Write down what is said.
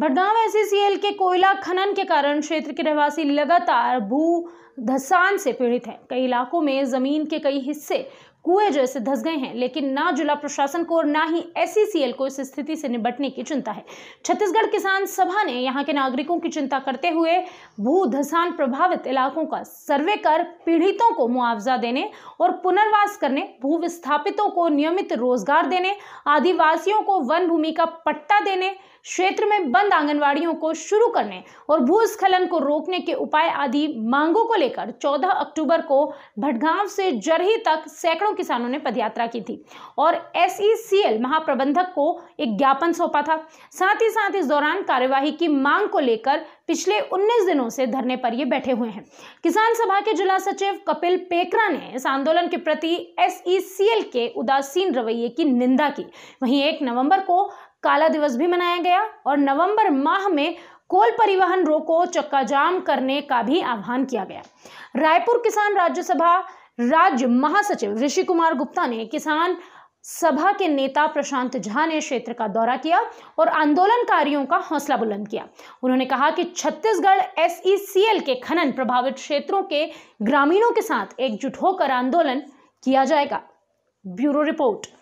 भरधाम ACCL के कोयला खनन के कारण क्षेत्र के रहवासी लगातार भू धसान से पीड़ित हैं कई इलाकों में जमीन के कई हिस्से कुएं जैसे धस गए हैं लेकिन ना जिला प्रशासन को और ना ही एसीसीएल को इस स्थिति से निपटने की चिंता है छत्तीसगढ़ किसान सभा ने यहां के नागरिकों की चिंता करते हुए भू धसान प्रभावित इलाकों का सर्वे कर पीड़ितों को मुआवजा देने और पुनर्वास करने भू विस्थापितों को नियमित रोजगार देने आदिवासियों को वन भूमि का पट्टा देने क्षेत्र में बंद आंगनवाड़ियों को शुरू करने और भूस्खलन को रोकने के उपाय आदि मांगों को लेकर 14 अक्टूबर को भटगांव से जरही तक सैकड़ों किसानों ने पदयात्रा की थी और एस e महाप्रबंधक को एक ज्ञापन सौंपा था साथ ही साथ इस दौरान कार्यवाही की मांग को लेकर पिछले 19 दिनों से धरने पर ये बैठे हुए हैं किसान सभा के जिला सचिव कपिल पेकरा ने इस आंदोलन के प्रति एस e के उदासीन रवैये की निंदा की वहीं एक नवंबर को काला दिवस भी मनाया गया और नवंबर माह में कोल परिवहन रोको चक्का जाम करने का भी आह्वान किया गया रायपुर किसान राज्यसभा राज्य महासचिव ऋषि कुमार गुप्ता ने किसान सभा के नेता प्रशांत झा ने क्षेत्र का दौरा किया और आंदोलनकारियों का हौसला बुलंद किया उन्होंने कहा कि छत्तीसगढ़ एसईसीएल e के खनन प्रभावित क्षेत्रों के ग्रामीणों के साथ एकजुट होकर आंदोलन किया जाएगा ब्यूरो रिपोर्ट